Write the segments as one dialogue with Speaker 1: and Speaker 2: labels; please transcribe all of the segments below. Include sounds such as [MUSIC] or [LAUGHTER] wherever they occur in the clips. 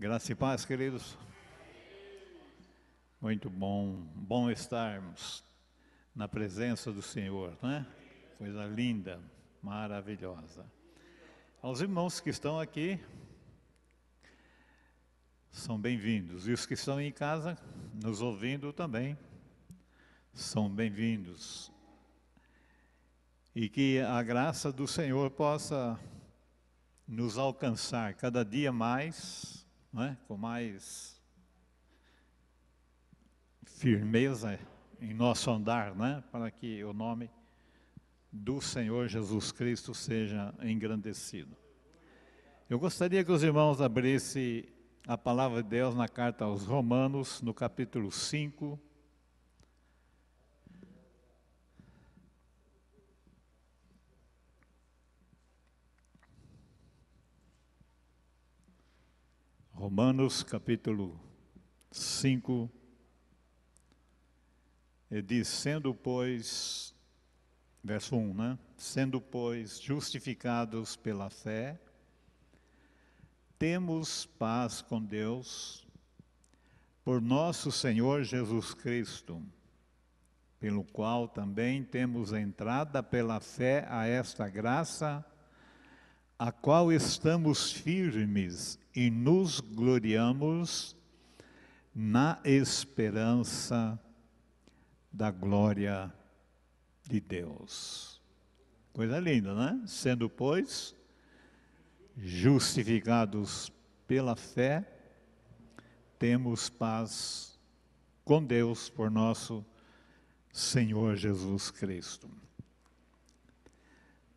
Speaker 1: Graça e paz, queridos. Muito bom, bom estarmos na presença do Senhor, né? Coisa linda, maravilhosa. Aos irmãos que estão aqui, são bem-vindos. E os que estão em casa, nos ouvindo também, são bem-vindos. E que a graça do Senhor possa nos alcançar cada dia mais né, com mais firmeza em nosso andar, né, para que o nome do Senhor Jesus Cristo seja engrandecido. Eu gostaria que os irmãos abrissem a palavra de Deus na carta aos Romanos, no capítulo 5, Romanos capítulo 5, e diz: sendo, pois, verso 1, né? Sendo, pois, justificados pela fé, temos paz com Deus por nosso Senhor Jesus Cristo, pelo qual também temos entrada pela fé a esta graça a qual estamos firmes e nos gloriamos na esperança da glória de Deus. Coisa linda, né? Sendo, pois, justificados pela fé, temos paz com Deus por nosso Senhor Jesus Cristo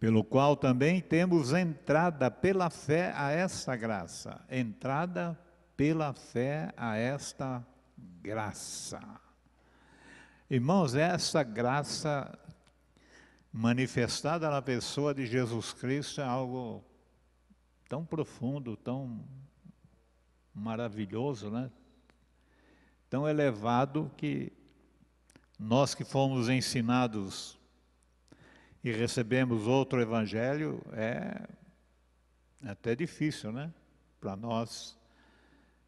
Speaker 1: pelo qual também temos entrada pela fé a esta graça. Entrada pela fé a esta graça. Irmãos, essa graça manifestada na pessoa de Jesus Cristo é algo tão profundo, tão maravilhoso, né? tão elevado que nós que fomos ensinados e recebemos outro evangelho, é até difícil, né? Para nós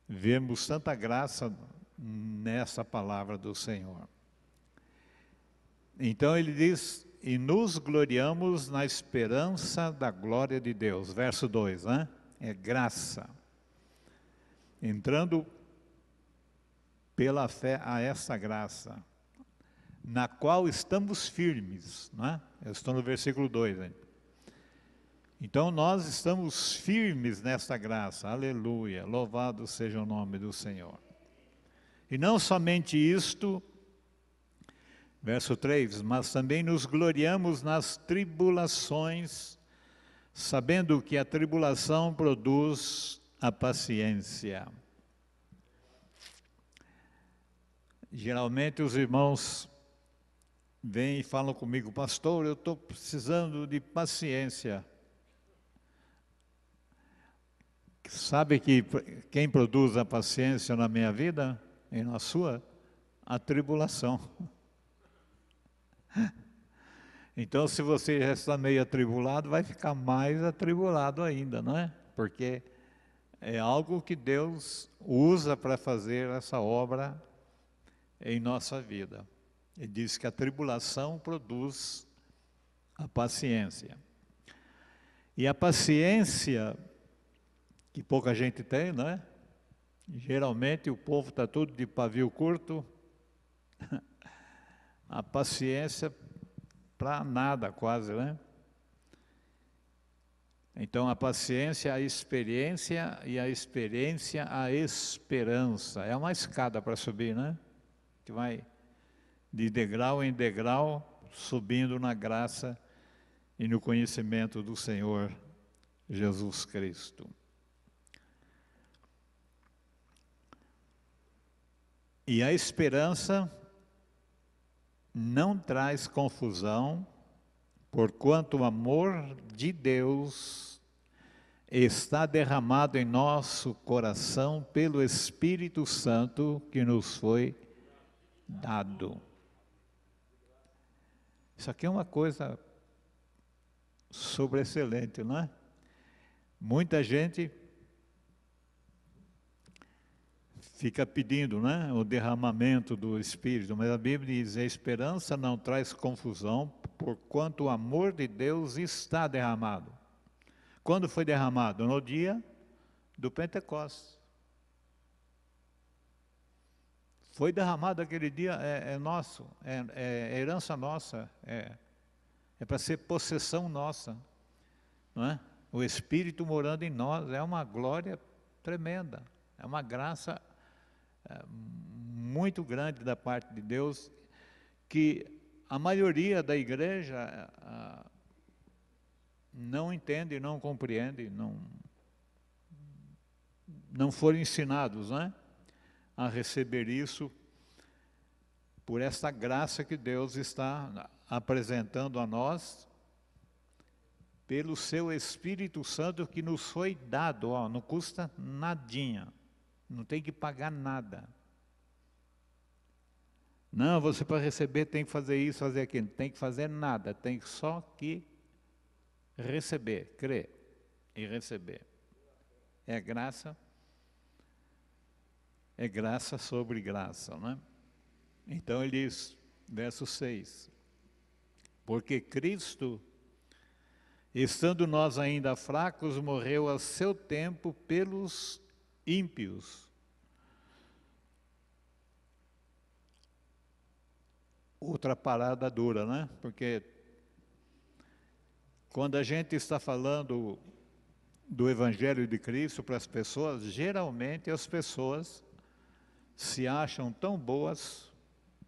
Speaker 1: vermos tanta graça nessa palavra do Senhor. Então ele diz: E nos gloriamos na esperança da glória de Deus. Verso 2, né? É graça. Entrando pela fé a essa graça na qual estamos firmes. não é? Eu estou no versículo 2. Né? Então nós estamos firmes nesta graça, aleluia, louvado seja o nome do Senhor. E não somente isto, verso 3, mas também nos gloriamos nas tribulações, sabendo que a tribulação produz a paciência. Geralmente os irmãos vêm e falam comigo, pastor, eu estou precisando de paciência. Sabe que quem produz a paciência na minha vida e na sua? A tribulação. [LAUGHS] Então, se você já está meio atribulado, vai ficar mais atribulado ainda, não é? Porque é algo que Deus usa para fazer essa obra em nossa vida. Ele diz que a tribulação produz a paciência. E a paciência, que pouca gente tem, não é? Geralmente o povo está tudo de pavio curto. [LAUGHS] A paciência para nada, quase, né? Então, a paciência, a experiência e a experiência, a esperança. É uma escada para subir, né? Que vai de degrau em degrau, subindo na graça e no conhecimento do Senhor Jesus Cristo. E a esperança não traz confusão, porquanto o amor de Deus está derramado em nosso coração pelo Espírito Santo que nos foi dado. Isso aqui é uma coisa sobressalente, não é? Muita gente fica pedindo né, o derramamento do Espírito, mas a Bíblia diz: a esperança não traz confusão, porquanto o amor de Deus está derramado. Quando foi derramado? No dia do Pentecostes. foi derramado aquele dia, é, é nosso, é, é, herança nossa, é, é para ser possessão nossa, não é? O Espírito morando em nós é uma glória tremenda, é uma graça é, muito grande da parte de Deus, que a maioria da igreja é, a, não entende, não compreende, não, não foram ensinados, né? a receber isso por esta graça que Deus está apresentando a nós, pelo seu Espírito Santo que nos foi dado, ó, não custa nadinha, não tem que pagar nada. Não, você para receber tem que fazer isso, fazer aquilo, não tem que fazer nada, tem só que receber, crer e receber. É graça é graça sobre graça, né? Então ele diz, verso 6, porque Cristo, estando nós ainda fracos, morreu a seu tempo pelos ímpios. Outra parada dura, né? Porque quando a gente está falando do Evangelho de Cristo para as pessoas, geralmente as pessoas se acham tão boas,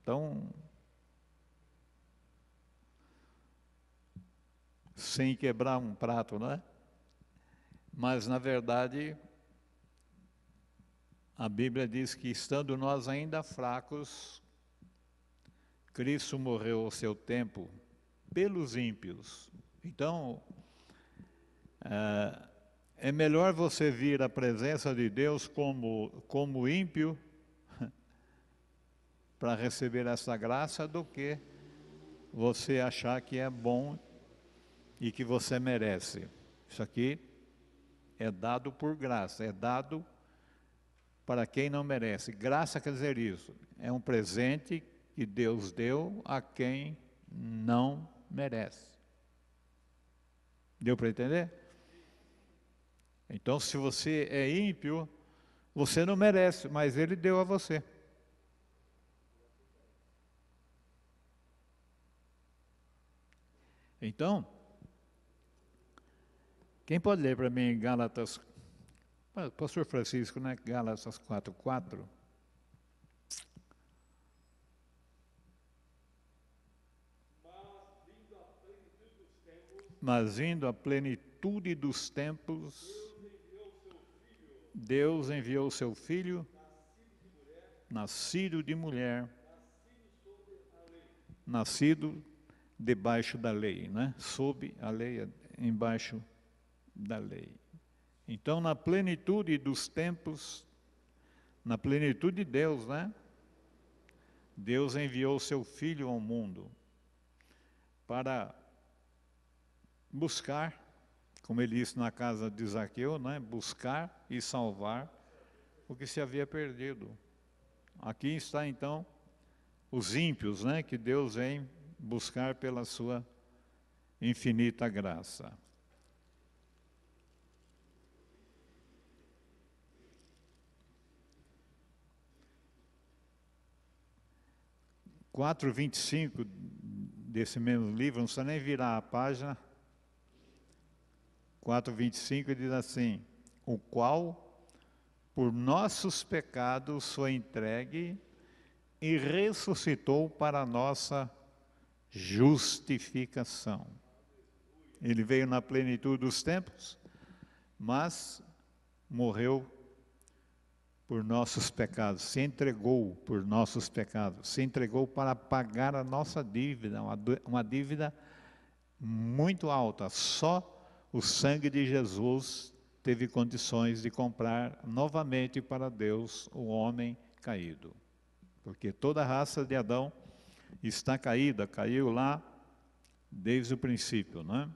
Speaker 1: tão. sem quebrar um prato, não é? Mas, na verdade, a Bíblia diz que, estando nós ainda fracos, Cristo morreu ao seu tempo pelos ímpios. Então, eh, é melhor você vir à presença de Deus como, como ímpio para receber essa graça do que você achar que é bom e que você merece. Isso aqui é dado por graça, é dado para quem não merece. Graça quer dizer isso, é um presente que Deus deu a quem não merece. Deu para entender? Então, se você é ímpio, você não merece, mas Ele deu a você. Então, quem pode ler para mim Gálatas, Pastor Francisco, né? Gálatas 4,4. Mas vindo a plenitude dos tempos, Deus enviou seu filho, nascido de mulher, nascido debaixo da lei, né? sob a lei, embaixo da lei. Então, na plenitude dos tempos, na plenitude de Deus, né? Deus enviou seu Filho ao mundo para buscar, como ele disse na casa de Zaqueu, né? buscar e salvar o que se havia perdido. Aqui está então os ímpios, né? que Deus vem buscar pela sua infinita graça. Quatro vinte e cinco desse mesmo livro, não precisa nem virar a página. 4,25 diz assim: O qual, por nossos pecados, foi entregue e ressuscitou para nossa justificação. Ele veio na plenitude dos tempos, mas morreu por nossos pecados, se entregou por nossos pecados, se entregou para pagar a nossa dívida, uma dívida muito alta. Só o sangue de Jesus teve condições de comprar novamente para Deus o homem caído. Porque toda a raça de Adão está caída, caiu lá desde o princípio, né?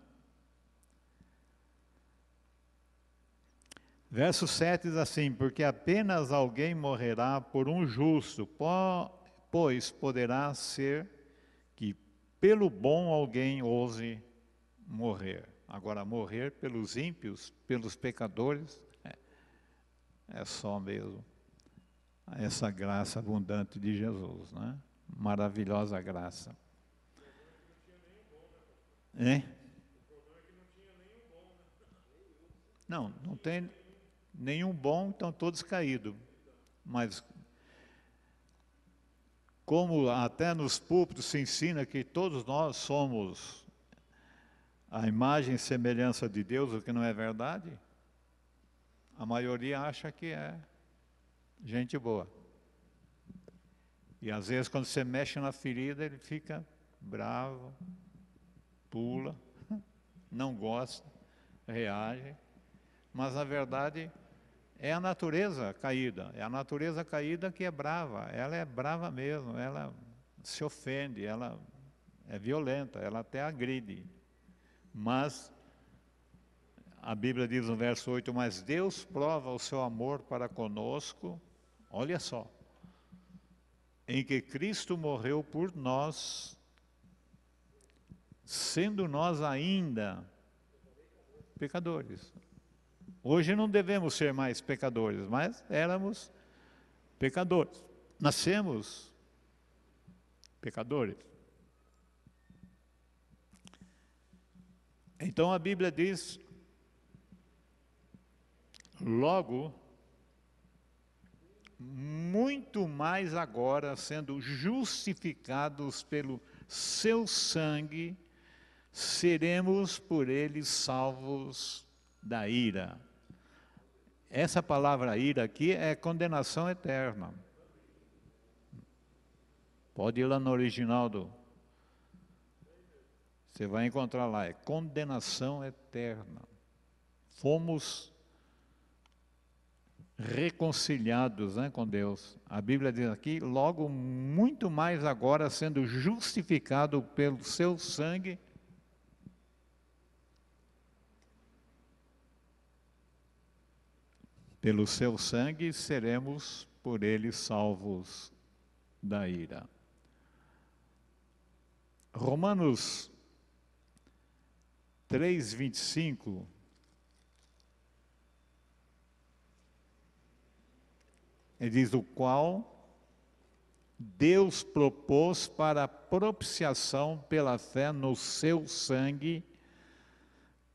Speaker 1: Verso 7 diz assim: Porque apenas alguém morrerá por um justo, pois poderá ser que pelo bom alguém ouse morrer. Agora, morrer pelos ímpios, pelos pecadores, é, é só mesmo essa graça abundante de Jesus, né? Maravilhosa graça. né? Não, não tem nenhum bom, estão todos caídos. Mas, como até nos púlpitos se ensina que todos nós somos a imagem e semelhança de Deus, o que não é verdade, a maioria acha que é gente boa. E às vezes, quando você mexe na ferida, ele fica bravo, pula, [LAUGHS] não gosta, reage. Mas, na verdade, é a natureza caída. É a natureza caída que é brava. Ela é brava mesmo, ela se ofende, ela é violenta, ela até agride. Mas a Bíblia diz no verso 8: Mas Deus prova o seu amor para conosco, olha só, em que Cristo morreu por nós, sendo nós ainda pecadores. Hoje não devemos ser mais pecadores, mas éramos pecadores. Nascemos pecadores. Então a Bíblia diz: logo, muito mais agora sendo justificados pelo seu sangue, seremos por ele salvos da ira. Essa palavra ira aqui é condenação eterna. Pode ir lá no original do. Você vai encontrar lá, é condenação eterna. Fomos reconciliados né, com Deus. A Bíblia diz aqui, logo muito mais agora sendo justificado pelo seu sangue. Pelo seu sangue seremos por ele salvos da ira. Romanos 3, 25 Ele diz: o qual Deus propôs para propiciação pela fé no seu sangue,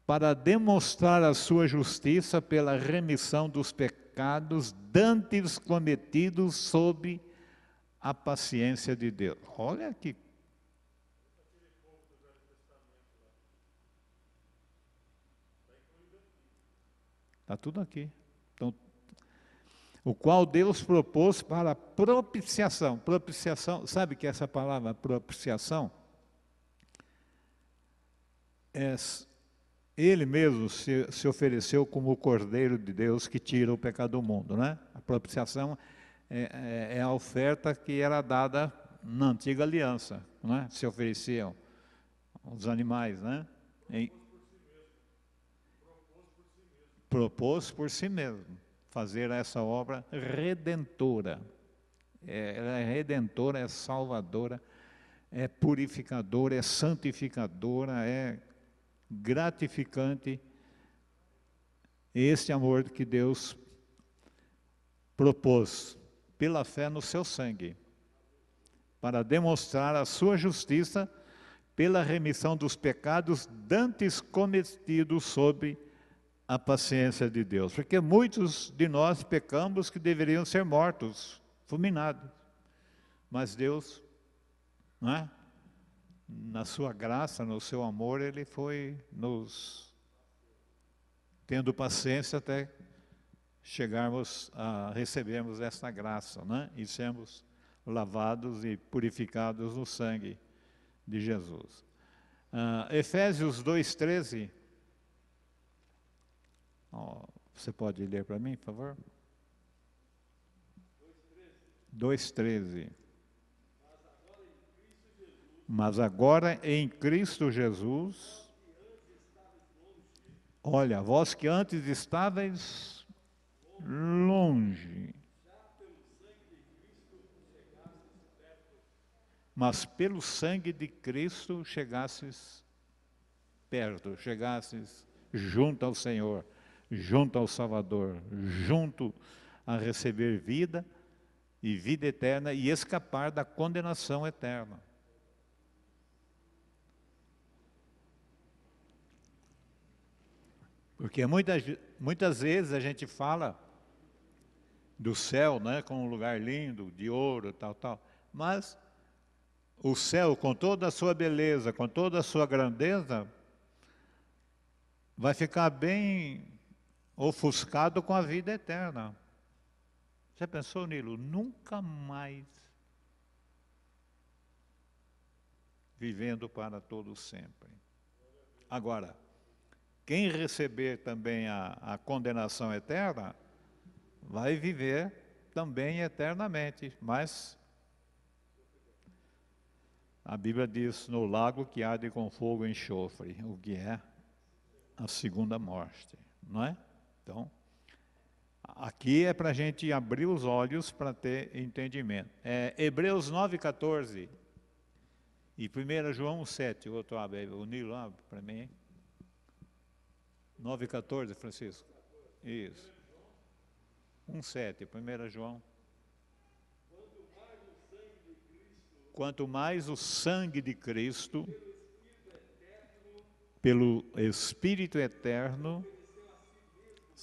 Speaker 1: para demonstrar a sua justiça pela remissão dos pecados dantes cometidos sob a paciência de Deus. Olha que Está tudo aqui o qual Deus propôs para propiciação. Propiciação, sabe que é essa palavra propiciação é, ele mesmo se, se, ofereceu como o Cordeiro de Deus que tira o pecado do mundo, né? A propiciação é, é, é a oferta que era dada na antiga aliança, né? Se ofereciam os animais, né? propôs por si mesmo. Propôs por si mesmo fazer essa obra redentora. É, ela é redentora, é salvadora, é purificadora, é santificadora, é gratificante este amor que Deus propôs pela fé no seu sangue, para demonstrar a sua justiça pela remissão dos pecados dantes cometidos sobre a paciência de Deus, porque muitos de nós pecamos que deveriam ser mortos, fulminados. Mas Deus, é? na sua graça, no seu amor, Ele foi nos tendo paciência até chegarmos a recebermos esta graça é? e sermos lavados e purificados no sangue de Jesus. Uh, Efésios 2,13 Oh, você pode ler para mim, por favor? 2,13. Mas agora em Cristo Jesus, olha, vós que antes estáveis longe, mas pelo sangue de Cristo chegasses perto, chegasses junto ao Senhor junto ao Salvador, junto a receber vida e vida eterna e escapar da condenação eterna. Porque muitas, muitas vezes a gente fala do céu, né, como um lugar lindo, de ouro, tal, tal, mas o céu, com toda a sua beleza, com toda a sua grandeza, vai ficar bem ofuscado com a vida eterna. Você pensou, Nilo? Nunca mais vivendo para todo sempre. Agora, quem receber também a, a condenação eterna, vai viver também eternamente, mas a Bíblia diz no lago que há de com fogo e enxofre, o que é a segunda morte, não é? Então, aqui é para a gente abrir os olhos para ter entendimento. É, Hebreus 9,14 e 1 João 7, o outro abre, o Nilo abre para mim. 9,14, Francisco. Isso. 1, 7, 1 João. Quanto mais o sangue de Cristo, pelo Espírito eterno,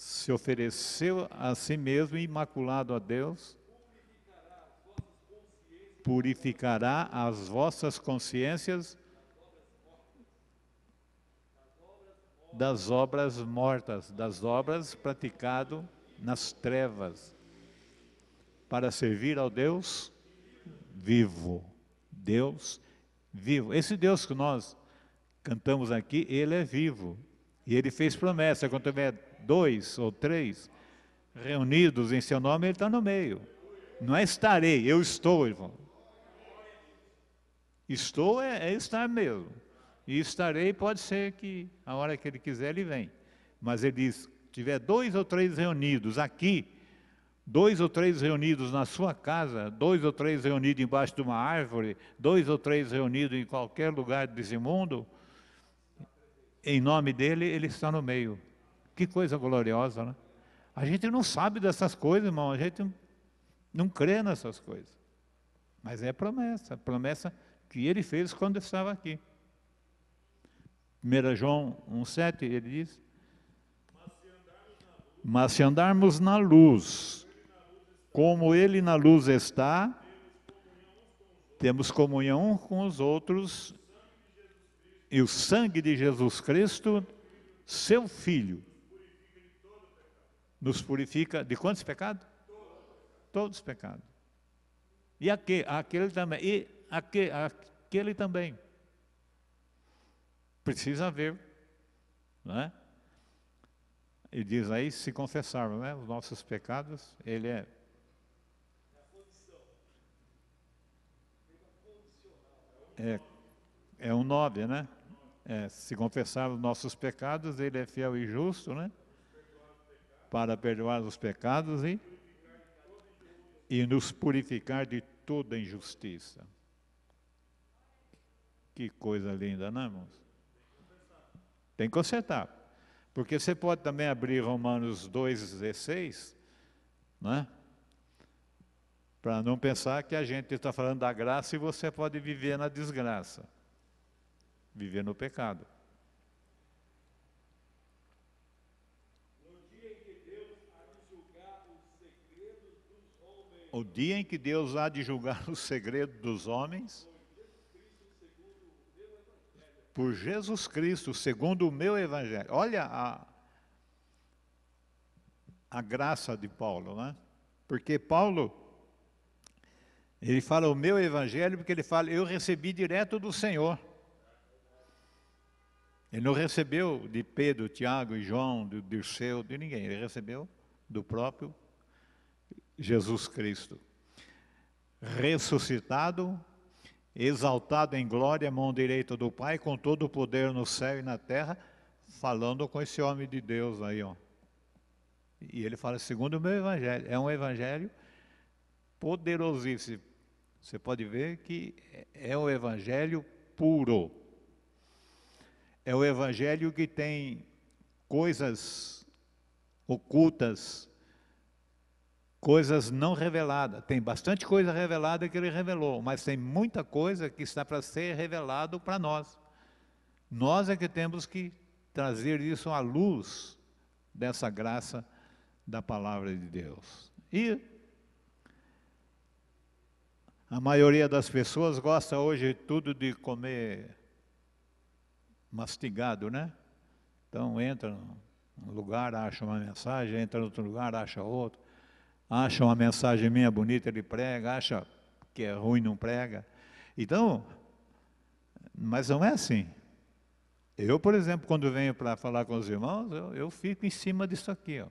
Speaker 1: se ofereceu a si mesmo imaculado a Deus, purificará as vossas consciências das obras mortas, das obras praticado nas trevas, para servir ao Deus vivo. Deus vivo. Esse Deus que nós cantamos aqui, ele é vivo. E ele fez promessa, quando tiver dois ou três reunidos em seu nome, ele está no meio. Não é estarei, eu estou, irmão. Estou é, é estar mesmo. E estarei pode ser que a hora que ele quiser ele vem. Mas ele diz, tiver dois ou três reunidos aqui, dois ou três reunidos na sua casa, dois ou três reunidos embaixo de uma árvore, dois ou três reunidos em qualquer lugar desse mundo, em nome dele, ele está no meio. Que coisa gloriosa, né? A gente não sabe dessas coisas, irmão, a gente não crê nessas coisas. Mas é promessa, promessa que ele fez quando estava aqui. 1 João 1,7, ele diz: Mas se andarmos na luz, como ele na luz está, temos comunhão com os outros, e o sangue de Jesus Cristo, seu Filho, nos purifica de quantos pecados? Todos os pecados. E aquele, aquele também. E aquele, aquele também. Precisa ver, Não é? E diz aí, se confessarmos né, os nossos pecados, ele é. É, é um nobre, né? É, se confessarmos os nossos pecados, ele é fiel e justo, né? para perdoar os pecados e, e nos purificar de toda injustiça. Que coisa linda, não é, irmãos? Tem que consertar. Porque você pode também abrir Romanos 2,16, né? Para não pensar que a gente está falando da graça e você pode viver na desgraça, viver no pecado. o dia em que Deus há de julgar [LAUGHS] o segredo dos homens, por Jesus Cristo, segundo o meu evangelho. Olha a, a graça de Paulo, né? Porque Paulo, ele fala o meu evangelho, porque ele fala, eu recebi direto do Senhor. Ele não recebeu de Pedro, Tiago e João, de Dirceu, de ninguém. Ele recebeu do próprio Jesus Cristo. Ressuscitado, exaltado em glória, mão direita do Pai, com todo o poder no céu e na terra, falando com esse homem de Deus aí, ó. E ele fala, segundo o meu evangelho, é um evangelho poderosíssimo. Você pode ver que é o um evangelho puro. É o evangelho que tem coisas ocultas coisas não reveladas. Tem bastante coisa revelada que ele revelou, mas tem muita coisa que está para ser revelado para nós. Nós é que temos que trazer isso à luz dessa graça da palavra de Deus. E a maioria das pessoas gosta hoje tudo de comer mastigado, né? Então entra num lugar, acha uma mensagem, entra em outro lugar, acha outro acham a mensagem minha bonita, ele prega, acha que é ruim, não prega. Então, mas não é assim. Eu, por exemplo, quando venho para falar com os irmãos, eu, eu, fico em cima disso aqui. Ó.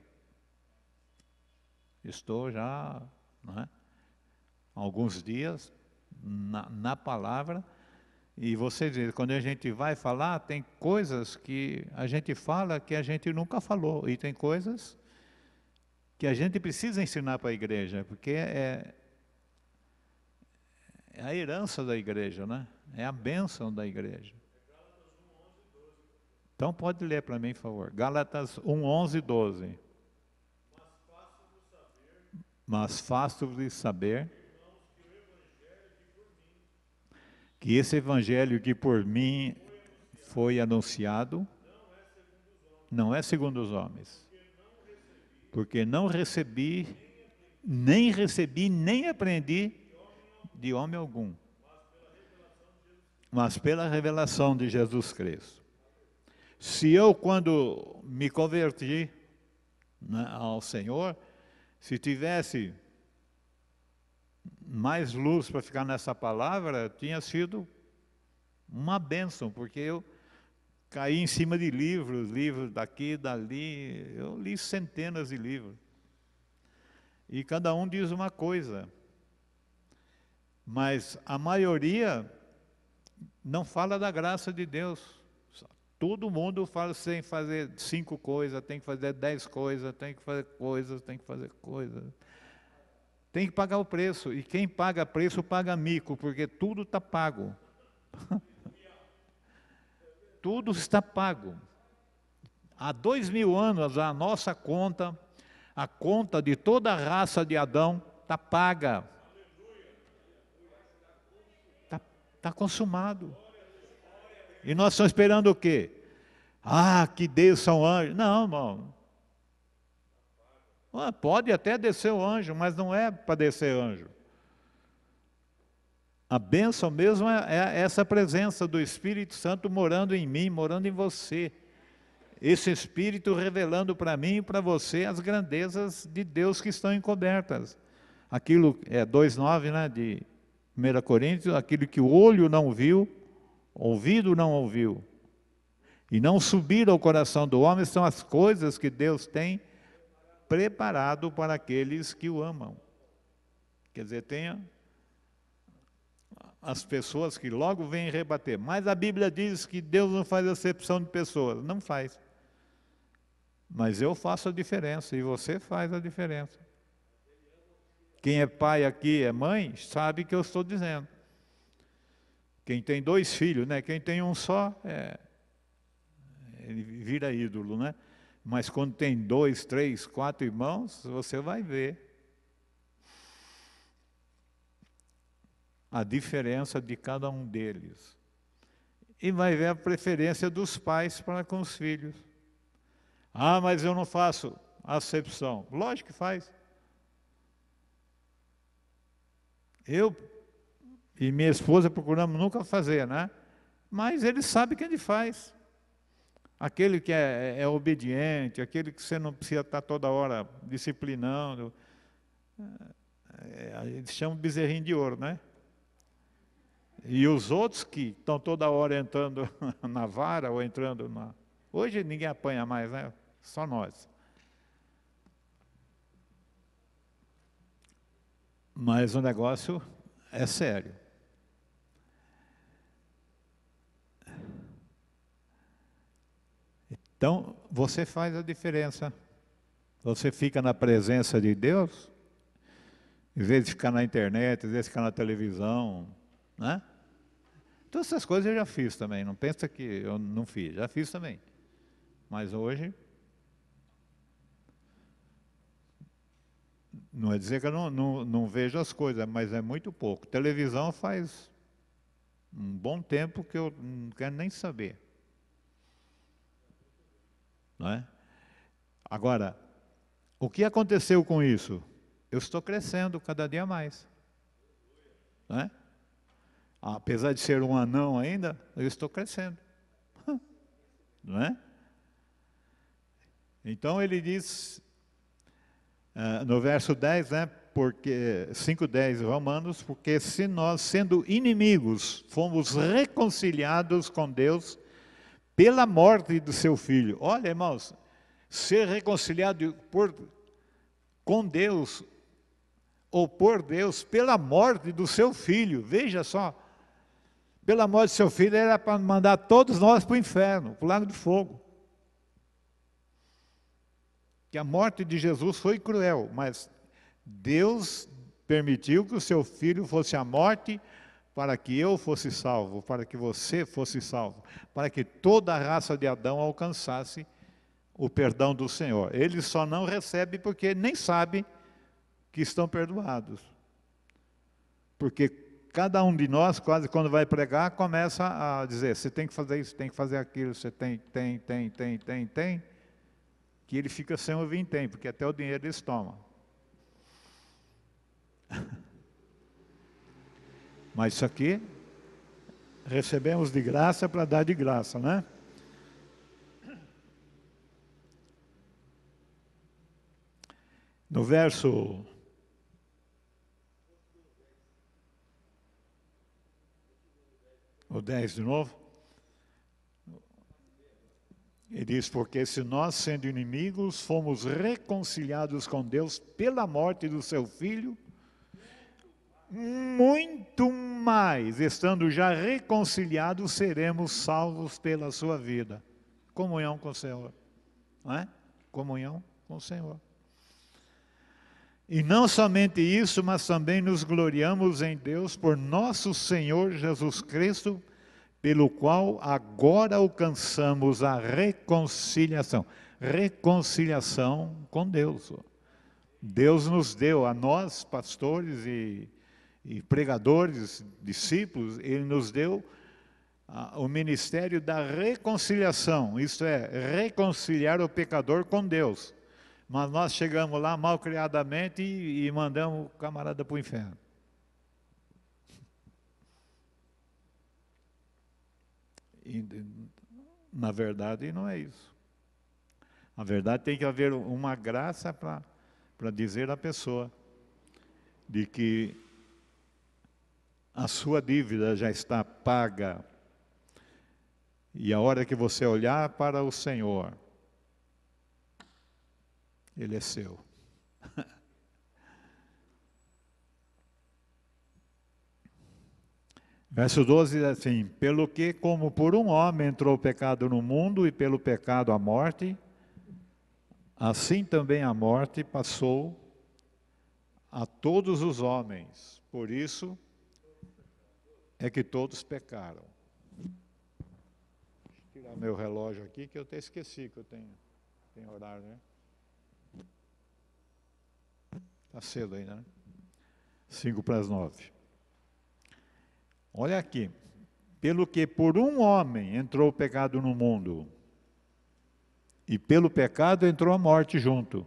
Speaker 1: Estou já é? alguns dias na, na palavra. E você diz, quando a gente vai falar, tem coisas que a gente fala que a gente nunca falou, e tem coisas que a gente precisa ensinar para a igreja, porque é, é a herança da igreja, né? É a bênção da igreja. Então pode ler para mim, por favor. Gálatas 1, 11 12. Mas fácil de saber que esse evangelho que por mim foi anunciado não é segundo os homens. Porque não recebi, nem recebi, nem aprendi de homem algum, mas pela revelação de Jesus Cristo. Se eu, quando me converti né, ao Senhor, se tivesse mais luz para ficar nessa palavra, tinha sido uma bênção, porque eu caí em cima de livros, livros daqui, dali. Eu li centenas de livros. E cada um diz uma coisa. Mas a maioria não fala da graça de Deus. Todo mundo fala sem fazer cinco coisas, tem que fazer dez coisas, tem que fazer coisas, tem que fazer coisas. Tem que pagar o preço. E quem paga preço paga mico, porque tudo está pago. [LAUGHS] tudo está pago. Há dois mil anos, a nossa conta, a conta de toda a raça de Adão, está paga. Está tá consumado. E nós estamos esperando o quê? Ah, que Deus são anjos. Não, irmão. Ah, pode até descer o anjo, mas não é para descer anjo. A bênção mesmo é, é, essa presença do Espírito Santo morando em mim, morando em você. Esse Espírito revelando para mim e para você as grandezas de Deus que estão encobertas. Aquilo, é 2,9 né, de 1 Coríntios, aquilo que o olho não viu, ouvido não ouviu, e não subir ao coração do homem são as coisas que Deus tem preparado para aqueles que o amam. Quer dizer, tenha as pessoas que logo vêm rebater. Mas a Bíblia diz que Deus não faz acepção de pessoas. Não faz. Mas eu faço a diferença e você faz a diferença. Quem é pai aqui, é mãe, sabe que eu estou dizendo. Quem tem dois filhos, né? Quem tem um só, é, ele vira ídolo, né? Mas quando tem dois, três, quatro irmãos, você vai ver a diferença de cada um deles. E vai ver a preferência dos pais para com os filhos. Ah, mas eu não faço acepção. Lógico que faz. Eu e minha esposa procuramos nunca fazer, né? Mas ele sabe que ele faz. Aquele que é, é, é, obediente, aquele que você não precisa estar toda hora disciplinando. É, eles chamam bezerrinho de ouro, né? E os outros que estão toda hora entrando [LAUGHS] na vara ou entrando na. Hoje ninguém apanha mais, né? Só nós. Mas o negócio é sério. Então, você faz a diferença. Você fica na presença de Deus, em vez de ficar na internet, em vez de ficar na televisão, né? Todas essas coisas eu já fiz também, não pensa que eu não fiz, já fiz também. Mas hoje. Não é dizer que eu não, não, não vejo as coisas, mas é muito pouco. Televisão faz um bom tempo que eu não quero nem saber. Não é? Agora, o que aconteceu com isso? Eu estou crescendo cada dia mais. Não é? Apesar de ser um anão ainda, eu estou crescendo. Não é? Então ele diz, eh, no verso 10, né, porque 5:10 Romanos, porque se nós sendo inimigos fomos reconciliados com Deus pela morte do seu filho. Olha, irmãos, ser reconciliado por, com Deus ou por Deus pela morte do seu filho. Veja só pelo amor de seu filho, era para mandar todos nós para o inferno, para o lago de fogo. Que a morte de Jesus foi cruel, mas Deus permitiu que o seu filho fosse a morte para que eu fosse salvo, para que você fosse salvo, para que toda a raça de Adão alcançasse o perdão do Senhor. Ele só não recebe porque nem sabe que estão perdoados. Porque cada um de nós, quase quando vai pregar, começa a dizer: você tem que fazer isso, tem que fazer aquilo, você tem, tem, tem, tem, tem, tem, que ele fica sem o vintém, porque até o dinheiro eles tomam. [LAUGHS] Mas isso aqui, recebemos de graça para dar de graça, né? No verso o 10 de novo. Ele diz: Porque se nós, sendo inimigos, fomos reconciliados com Deus pela morte do seu filho, muito mais, estando já reconciliados, seremos salvos pela sua vida. Comunhão com o Senhor. Não é? Comunhão com o Senhor. E não somente isso, mas também nos gloriamos em Deus por nosso Senhor Jesus Cristo, pelo qual agora alcançamos a reconciliação. Reconciliação com Deus. Deus nos deu, a nós, pastores e, e pregadores, discípulos, Ele nos deu a, o ministério da reconciliação, isto é, reconciliar o pecador com Deus. Mas nós chegamos lá mal criadamente e, e mandamos o camarada para o inferno. E, na verdade, não é isso. Na verdade, tem que haver uma graça para dizer à pessoa de que a sua dívida já está paga. E a hora que você olhar para o Senhor, ele é seu. [LAUGHS] Verso 12 diz assim: Pelo que, como por um homem entrou o pecado no mundo, e pelo pecado a morte, assim também a morte passou a todos os homens. Por isso é que todos pecaram. Vou tirar meu relógio aqui, que eu até esqueci que eu tenho, tenho horário, né? Está cedo ainda, né? Cinco para as nove. Olha aqui. Pelo que por um homem entrou o pecado no mundo, e pelo pecado entrou a morte junto.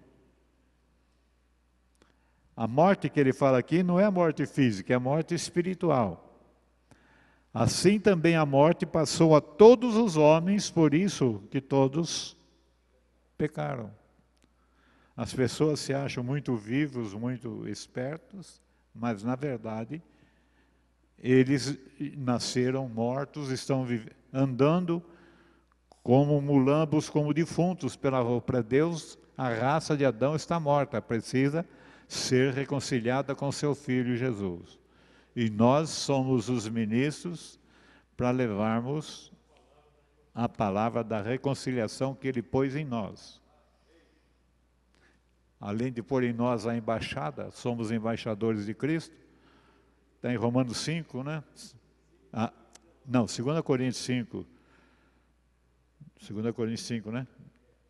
Speaker 1: A morte que ele fala aqui não é a morte física, é a morte espiritual. Assim também a morte passou a todos os homens, por isso que todos pecaram. As pessoas se acham muito vivos, muito espertos, mas na verdade eles nasceram mortos, estão andando como mulambos, como defuntos pela para Deus. A raça de Adão está morta, precisa ser reconciliada com seu filho Jesus. E nós somos os ministros para levarmos a palavra da reconciliação que ele pôs em nós além de pôr em nós a embaixada, somos embaixadores de Cristo. Está em Romanos 5, né? Ah, não, 2 Coríntios 5. 2 Coríntios 5, né?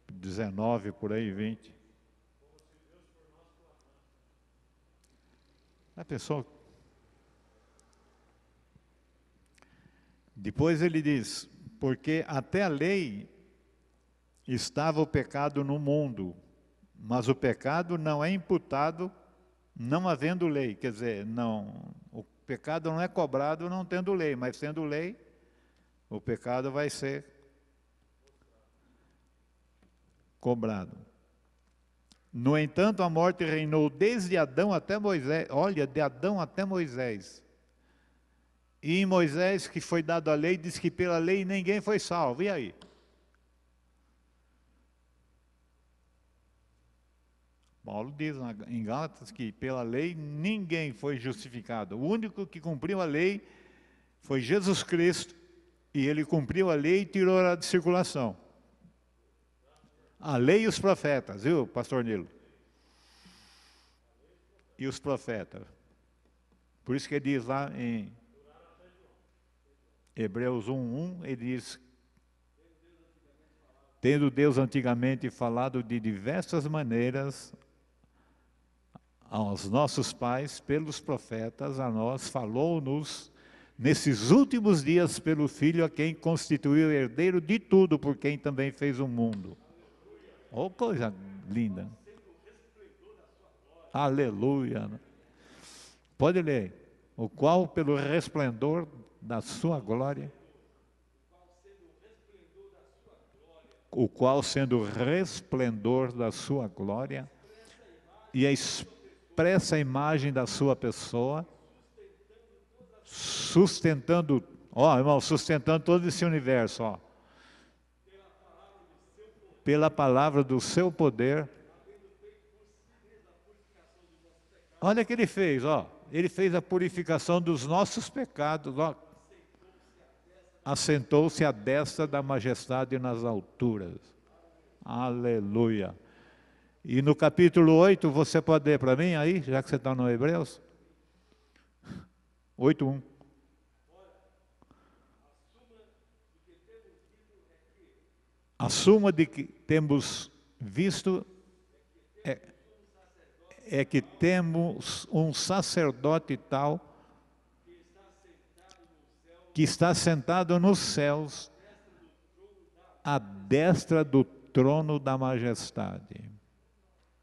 Speaker 1: 19, por aí, 20. A pessoa. Depois ele diz: porque até a lei estava o pecado no mundo, mas o pecado não é imputado não havendo lei, quer dizer, não, o pecado não é cobrado não tendo lei, mas tendo lei, o pecado vai ser cobrado. No entanto, a morte reinou desde Adão até Moisés, olha, de Adão até Moisés. E em Moisés, que foi dado a lei, diz que pela lei ninguém foi salvo. E aí? Paulo diz em Gálatas que pela lei ninguém foi justificado. O único que cumpriu a lei foi Jesus Cristo, e ele cumpriu a lei e tirou a de circulação. A lei e os profetas, viu, pastor Nilo? E os profetas. Por isso que ele diz lá em Hebreus 1:1, ele diz tendo Deus antigamente falado de diversas maneiras aos nossos pais pelos profetas, a nós, falou-nos nesses últimos dias pelo Filho, a quem constituiu herdeiro de tudo, por quem também fez o mundo. Oh, coisa linda! Aleluia! Pode ler. O qual, pelo resplendor da sua glória, o qual, sendo o resplendor da sua glória, e a expressa a imagem da sua pessoa, sustentando, ó, irmão, sustentando todo esse universo, ó. Pela palavra do seu poder. Olha o que ele fez, ó. Ele fez a purificação dos nossos pecados, ó. Assentou-se à destra da majestade nas alturas. Aleluia. E no capítulo 8, você pode ler para mim aí, já que você está no Hebreus? 8, 1. A suma de que temos visto é, é que temos um sacerdote tal que está sentado nos céus, à destra do trono da majestade.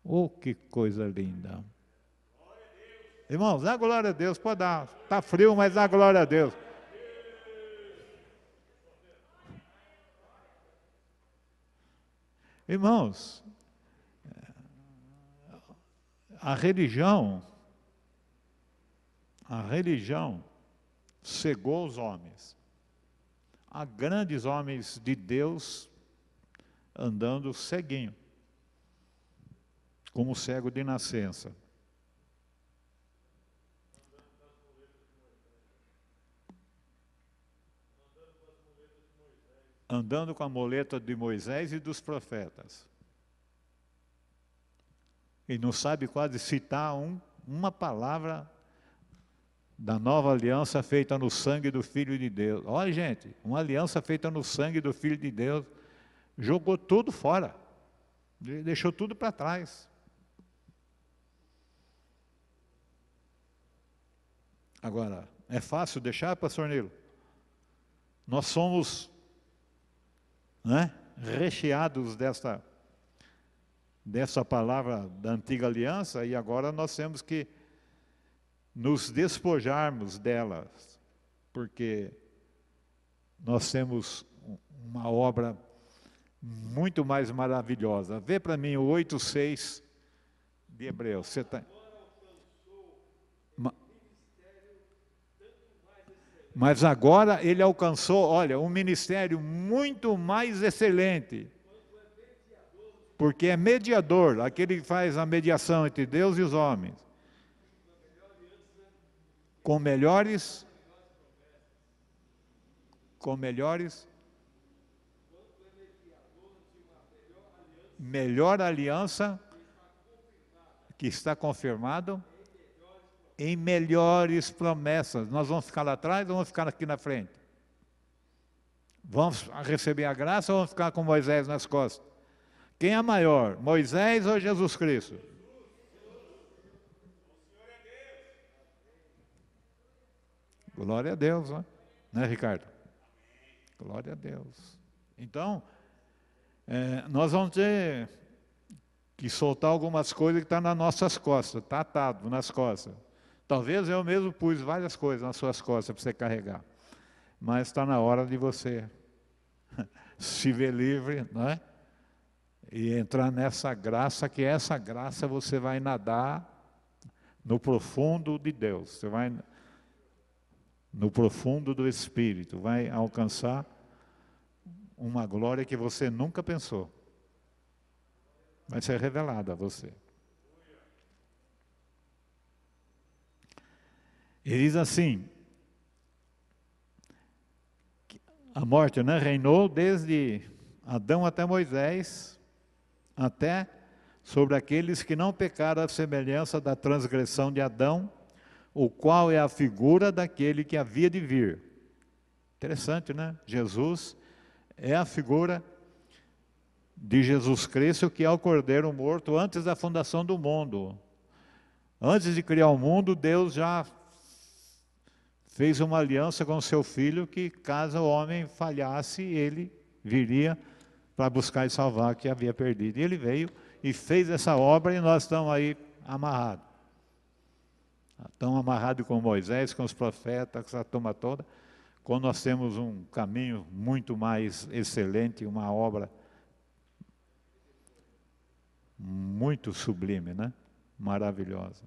Speaker 1: Oh, que coisa linda. Irmãos, dá glória a Deus, pode dar. Está frio, mas dá glória a Deus. Irmãos, a religião, a religião cegou os homens. Há grandes homens de Deus andando ceguinho como cego de nascença. Andando com a moleta de Moisés e dos profetas. E não sabe quase citar um, uma palavra da nova aliança feita no sangue do Filho de Deus. Olha, gente, uma aliança feita no sangue do Filho de Deus jogou tudo fora, deixou tudo para trás. Agora, é fácil deixar, pastor Nilo? Nós somos né, recheados desta, dessa palavra da antiga aliança e agora nós temos que nos despojarmos delas, porque nós temos uma obra muito mais maravilhosa. Vê para mim o 8,6 de Hebreus. Você está. Mas agora ele alcançou, olha, um ministério muito mais excelente. Porque é mediador, aquele que faz a mediação entre Deus e os homens. Com melhores com melhores melhor aliança que está confirmado em melhores promessas. Nós vamos ficar lá atrás ou vamos ficar aqui na frente? Vamos receber a graça ou vamos ficar com Moisés nas costas? Quem é maior, Moisés ou Jesus Cristo? Glória a Deus, né, né Ricardo? Glória a Deus. Então, é, nós vamos ter que soltar algumas coisas que estão tá nas nossas costas, atado nas costas. Talvez eu mesmo pus várias coisas nas suas costas para você carregar. Mas está na hora de você [LAUGHS] se ver livre, não é? E entrar nessa graça, que essa graça você vai nadar no profundo de Deus. Você vai no profundo do Espírito, vai alcançar uma glória que você nunca pensou. Vai ser revelada a você. Ele diz assim: a morte né, reinou desde Adão até Moisés, até sobre aqueles que não pecaram à semelhança da transgressão de Adão, o qual é a figura daquele que havia de vir. Interessante, né? Jesus é a figura de Jesus Cristo, que é o Cordeiro morto antes da fundação do mundo. Antes de criar o mundo, Deus já fez uma aliança com seu filho que, caso o homem falhasse, ele viria para buscar e salvar que havia perdido. E ele veio e fez essa obra e nós estamos aí amarrados. Tão amarrados com Moisés, com os profetas, com essa turma toda, quando nós temos um caminho muito mais excelente, uma obra muito sublime, né? Maravilhosa.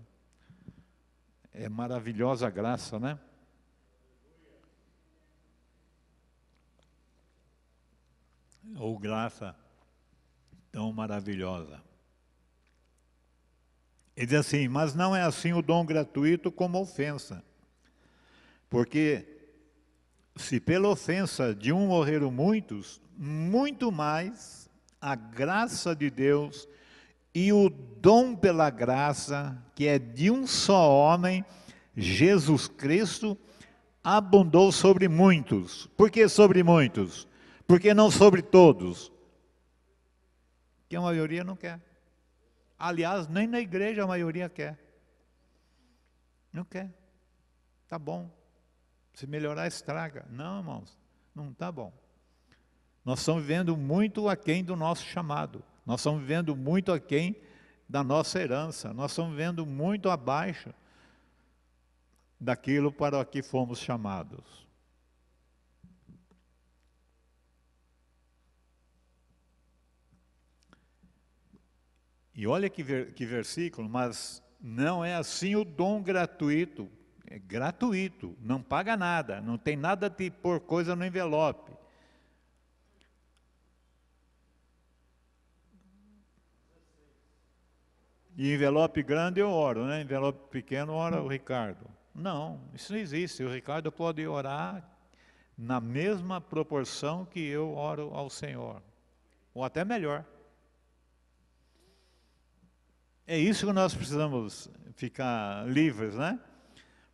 Speaker 1: É maravilhosa a graça, né? ou graça tão maravilhosa. Ele diz assim: Mas não é assim o dom gratuito como ofensa. Porque se pela ofensa de um morreram muitos, muito mais a graça de Deus e o dom pela graça, que é de um só homem, Jesus Cristo, abundou sobre muitos. Por que sobre muitos? Porque não sobre todos. Que a maioria não quer. Aliás, nem na igreja a maioria quer. Não quer. Tá bom. Se melhorar, estraga. Não, irmãos, não está bom. Nós estamos vivendo muito aquém do nosso chamado. Nós estamos vivendo muito aquém da nossa herança. Nós estamos vivendo muito abaixo daquilo para o que fomos chamados. E olha que, ver, que versículo, mas não é assim o dom gratuito. É gratuito, não paga nada, não tem nada de pôr coisa no envelope. E envelope grande eu oro, né? Envelope pequeno ora o Ricardo. Não, isso não existe. O Ricardo pode orar na mesma proporção que eu oro ao Senhor, ou até melhor. É isso que nós precisamos ficar livres, né?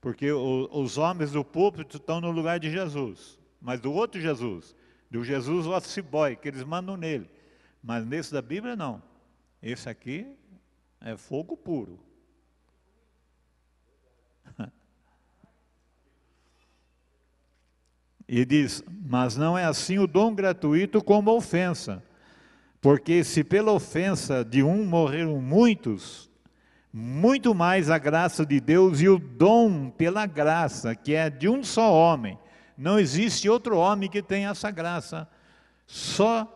Speaker 1: Porque o, os homens do púlpito estão no lugar de Jesus, mas do outro Jesus, do Jesus o boy, que eles mandam nele. Mas nesse da Bíblia, não. Esse aqui é fogo puro. [LAUGHS] E diz: Mas não é assim o dom gratuito como ofensa. Porque se pela ofensa de um morreram muitos, muito mais a graça de Deus e o dom pela graça, que é de um só homem. Não existe outro homem que tenha essa graça. Só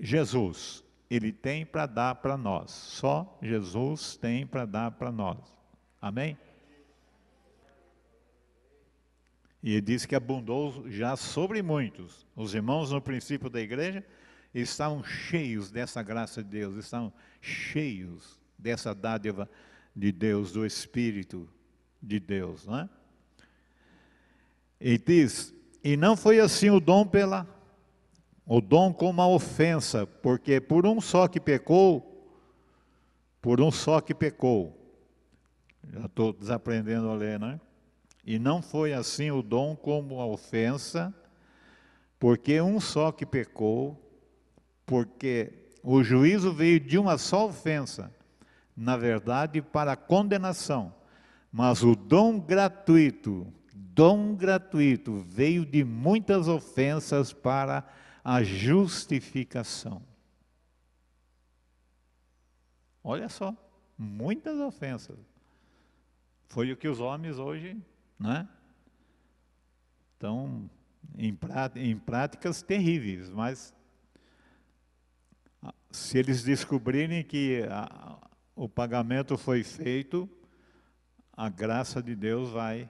Speaker 1: Jesus ele tem para dar para nós. Só Jesus tem para dar para nós. Amém? E ele diz que abundou já sobre muitos. Os irmãos no princípio da igreja estavam cheios dessa graça de Deus, estavam cheios dessa dádiva de Deus, do Espírito de Deus. Não é? E diz, e não foi assim o dom pela o dom como a ofensa, porque por um só que pecou, por um só que pecou. Já estou desaprendendo a ler, né? E não foi assim o dom como a ofensa, porque um só que pecou, porque o juízo veio de uma só ofensa, na verdade, para condenação, mas o dom gratuito, dom gratuito, veio de muitas ofensas para a justificação. Olha só, muitas ofensas. Foi o que os homens hoje, né? Estão em, práticas terríveis, mas se eles descobrirem que a, o pagamento foi feito, a graça de Deus vai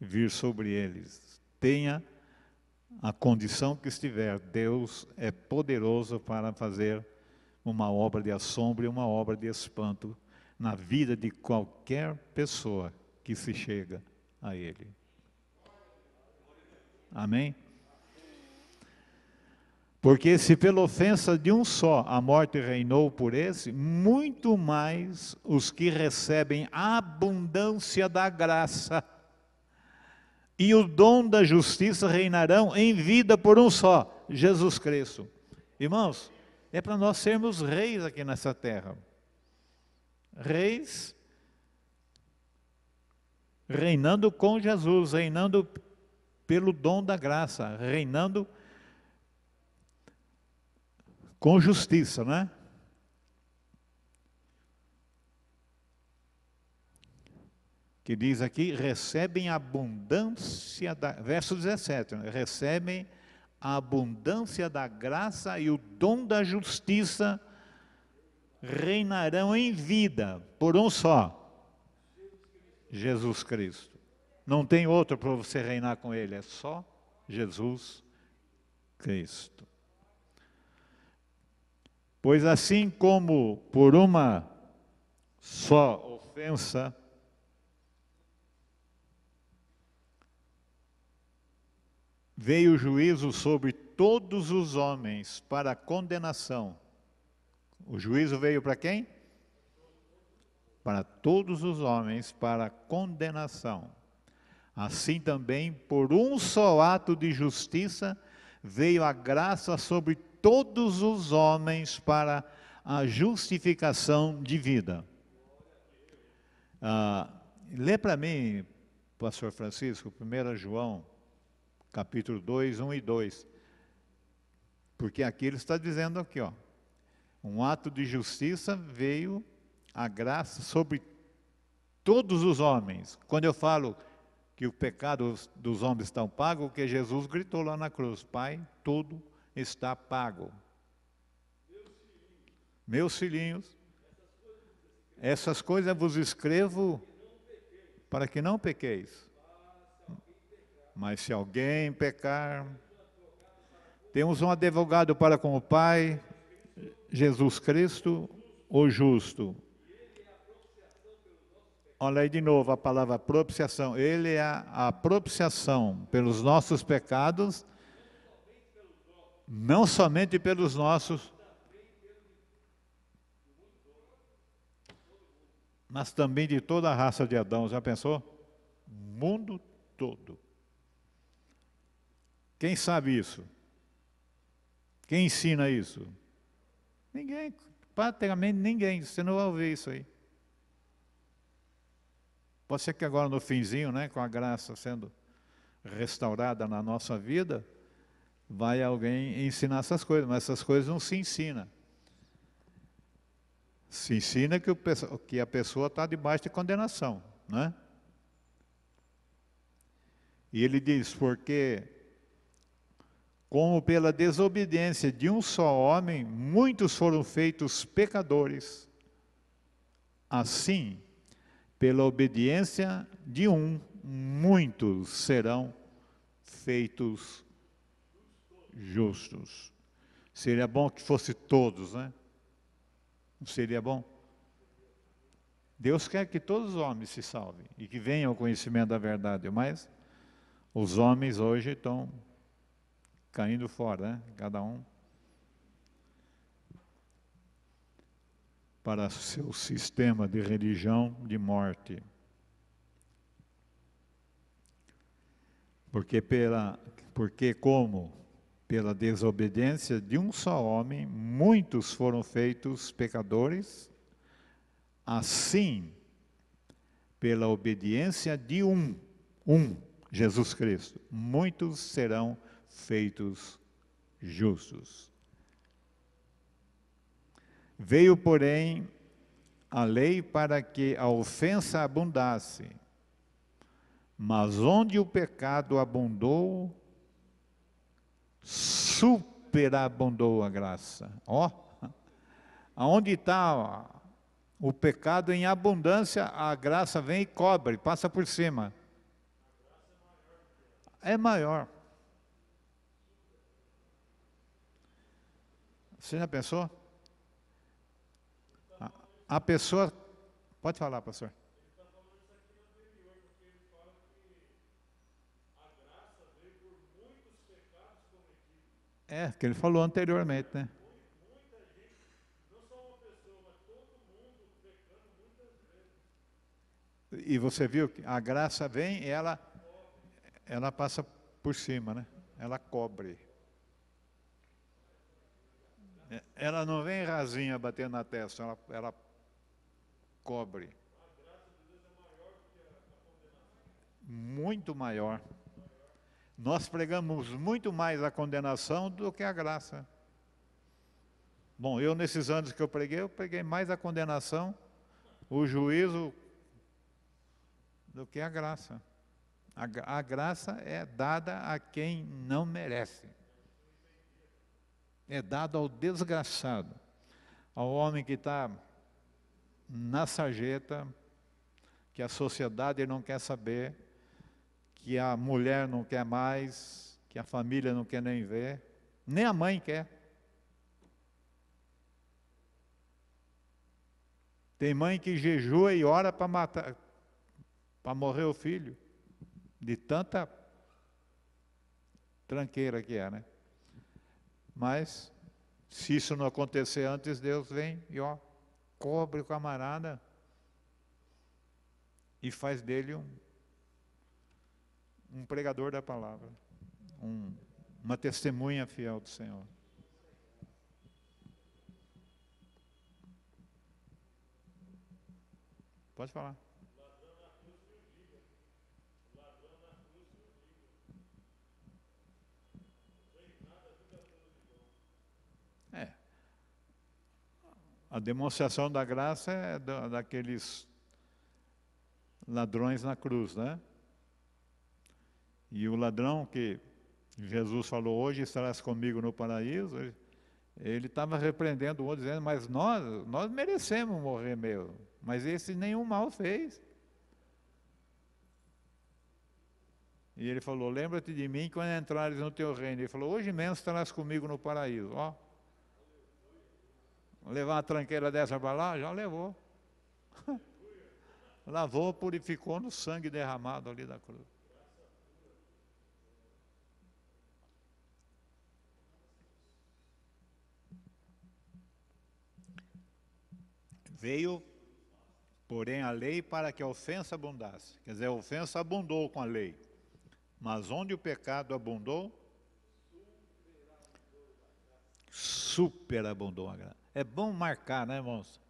Speaker 1: vir sobre eles. Tenha a condição que estiver, Deus é poderoso para fazer uma obra de assombro e uma obra de espanto na vida de qualquer pessoa que se chega a Ele. Amém? Porque se pela ofensa de um só a morte reinou por esse, muito mais os que recebem a abundância da graça e o dom da justiça reinarão em vida por um só, Jesus Cristo. Irmãos, é para nós sermos reis aqui nessa terra. Reis reinando com Jesus, reinando pelo dom da graça, reinando com justiça, né? Que diz aqui, recebem a abundância da. Verso 17, né? recebem a abundância da graça e o dom da justiça reinarão em vida por um só, Jesus Cristo. Não tem outro para você reinar com ele, é só Jesus Cristo. Pois assim como por uma só ofensa, veio o juízo sobre todos os homens para condenação. O juízo veio para quem? Para todos os homens para condenação. Assim também, por um só ato de justiça, veio a graça sobre todos os homens para a justificação de vida. Ah, lê para mim, pastor Francisco, 1 João, capítulo 2, 1 e 2. Porque aqui ele está dizendo aqui, ó, um ato de justiça veio a graça sobre todos os homens. Quando eu falo que o pecado dos homens está pago, que Jesus gritou lá na cruz, Pai, todo está pago. Meus filhinhos, essas coisas vos escrevo para que não pequeis. Mas se alguém pecar, temos um advogado para com o Pai, Jesus Cristo, o justo. Olha aí de novo a palavra propiciação. Ele é a propiciação pelos nossos pecados não somente pelos nossos, mas também de toda a raça de Adão. Já pensou? Mundo todo. Quem sabe isso? Quem ensina isso? Ninguém, praticamente ninguém. Você não vai ouvir isso aí. Pode ser que agora no finzinho, né, com a graça sendo restaurada na nossa vida, vai alguém ensinar essas coisas, mas essas coisas não se ensina. Se ensina que, o, que a pessoa está debaixo de condenação, né? E ele diz, porque como pela desobediência de um só homem, muitos foram feitos pecadores. Assim, pela obediência de um, muitos serão feitos pecadores justos. Seria bom que fosse todos, né? Não seria bom? Deus quer que todos os homens se salvem e que venham ao conhecimento da verdade, mas os homens hoje estão caindo fora, né? Cada um para seu sistema de religião de morte. Porque pela porque como pela desobediência de um só homem, muitos foram feitos pecadores. Assim, pela obediência de um, um, Jesus Cristo, muitos serão feitos justos. Veio, porém, a lei para que a ofensa abundasse. Mas onde o pecado abundou, superabundou a graça. Ó, oh, aonde está o pecado em abundância, a graça vem e cobre, passa por cima. É maior. Você já pensou? A, a pessoa. Pode falar, pastor. É, que ele falou anteriormente, né? E você viu que a graça vem e ela, ela passa por cima, né? Ela cobre. Ela não vem rasinha batendo na testa, ela, ela cobre. Muito maior. Nós pregamos muito mais a condenação do que a graça. Bom, eu nesses anos que eu preguei, eu preguei mais a condenação, o juízo, do que a graça. A, a graça é dada a quem não merece. É dada ao desgraçado, ao homem que está na sarjeta, que a sociedade não quer saber, que a mulher não quer mais, que a família não quer nem ver, nem a mãe quer. Tem mãe que jejua e ora para matar, para morrer o filho, de tanta tranqueira que é, né? Mas se isso não acontecer antes, Deus vem e ó, cobre o camarada e faz dele um um pregador da palavra, um, uma testemunha fiel do Senhor. Pode falar. É. A demonstração da graça é daqueles ladrões na cruz, né? E o ladrão que Jesus falou hoje, estarás comigo no paraíso, ele estava repreendendo o outro, dizendo, mas nós, nós merecemos morrer mesmo. Mas esse nenhum mal fez. E ele falou, lembra-te de mim quando entrares no teu reino. Ele falou, hoje mesmo estarás comigo no paraíso. Ó, levar uma tranqueira dessa para lá, já levou. [LAUGHS] Lavou, purificou no sangue derramado ali da cruz. Veio, porém, a lei para que a ofensa abundasse. Quer dizer, a ofensa abundou com a lei. Mas onde o pecado abundou, superabundou a graça. É bom marcar, né, irmãos?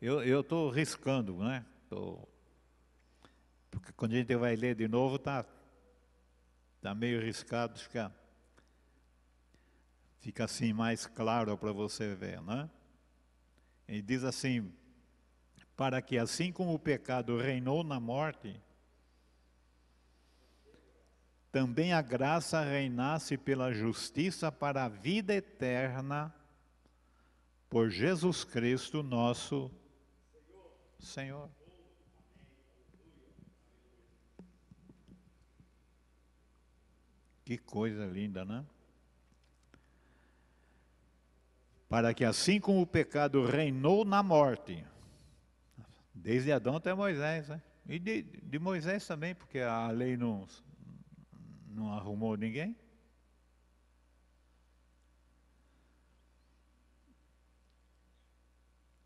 Speaker 1: Eu estou riscando, né? Tô... Porque quando a gente vai ler de novo, está tá meio riscado, fica, fica assim mais claro para você ver, né? Ele diz assim, para que, assim como o pecado reinou na morte, também a graça reinasse pela justiça para a vida eterna por Jesus Cristo, nosso Senhor. Que coisa linda, né? Para que assim como o pecado reinou na morte, Desde Adão até Moisés, né? E de, de Moisés também, porque a lei não, não arrumou ninguém.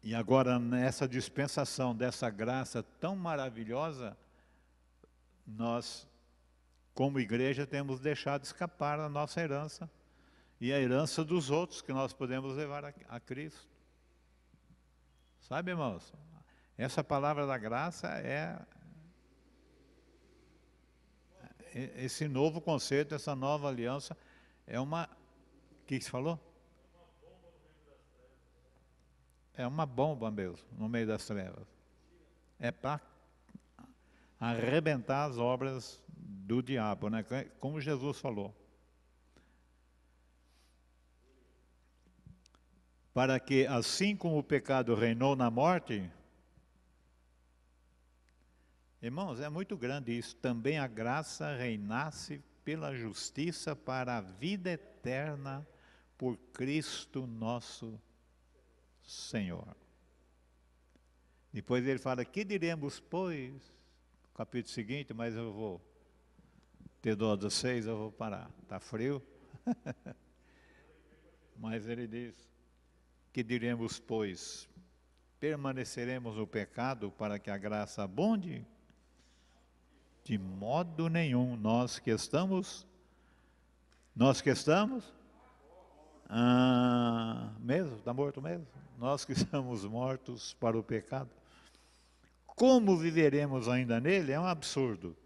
Speaker 1: E agora, nessa dispensação dessa graça tão maravilhosa, nós, como igreja, temos deixado escapar a nossa herança e a herança dos outros que nós podemos levar a, a Cristo. Sabe, irmãos? Essa palavra da graça é, é esse novo conceito, essa nova aliança é uma que se falou? É uma bomba mesmo no meio das trevas. É para arrebentar as obras do diabo, né? É, como Jesus falou. Para que assim como o pecado reinou na morte, Irmãos, é muito grande isso. Também a graça reinasse pela justiça para a vida eterna por Cristo nosso Senhor. Depois ele fala: Que diremos, pois? Capítulo seguinte, mas eu vou ter dó dos seis, eu vou parar. Está frio? [LAUGHS] mas ele diz: Que diremos, pois? Permaneceremos no pecado para que a graça abonde? De modo nenhum, nós que estamos, nós que estamos, ah, mesmo, está morto mesmo, nós que [LAUGHS] estamos mortos para o pecado, como viveremos ainda nele é um absurdo.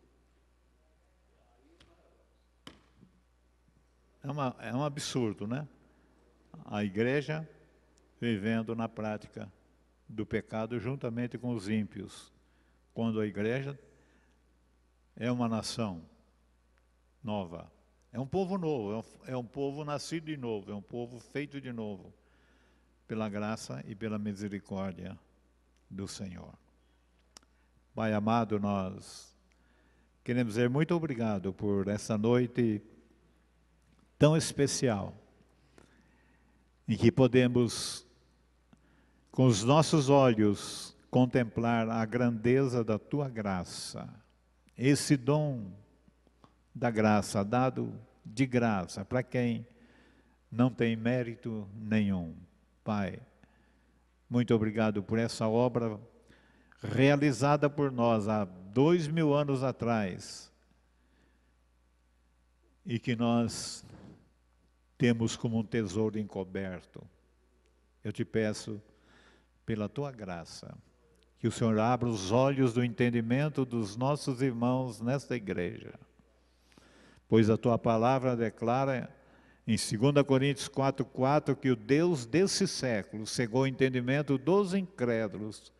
Speaker 1: É, uma, é um absurdo, né? A igreja vivendo na prática do pecado juntamente com os ímpios, quando a igreja é uma nação nova. É um povo novo, é um, é um povo nascido de novo, é um povo feito de novo, pela graça e pela misericórdia do Senhor. Pai amado, nós queremos dizer muito obrigado por essa noite tão especial, em que podemos, com os nossos olhos, contemplar a grandeza da tua graça esse dom da graça, dado de graça para quem não tem mérito nenhum. Pai, muito obrigado por essa obra realizada por nós há dois mil anos atrás e que nós temos como um tesouro encoberto. Eu te peço pela tua graça. Que o Senhor abra os olhos do entendimento dos nossos irmãos nesta igreja. Pois a tua palavra declara em 2 Coríntios 4,4 que o Deus desse século cegou o entendimento dos incrédulos,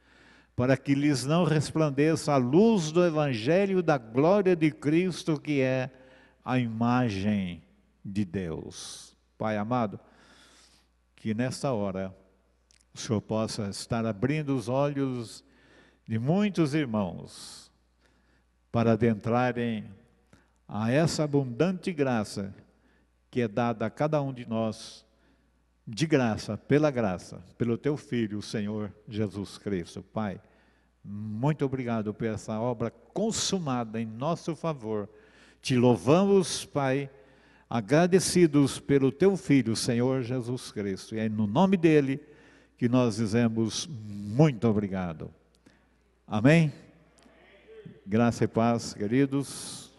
Speaker 1: para que lhes não resplandeça a luz do Evangelho da glória de Cristo, que é a imagem de Deus. Pai amado, que nesta hora o Senhor possa estar abrindo os olhos de muitos irmãos para adentrarem a essa abundante graça que é dada a cada um de nós de graça, pela graça, pelo teu filho, o Senhor Jesus Cristo. Pai, muito obrigado por essa obra consumada em nosso favor. Te louvamos, Pai, agradecidos pelo teu filho, Senhor Jesus Cristo. E é no nome dele que nós dizemos muito obrigado. Amém? Graça e paz, queridos.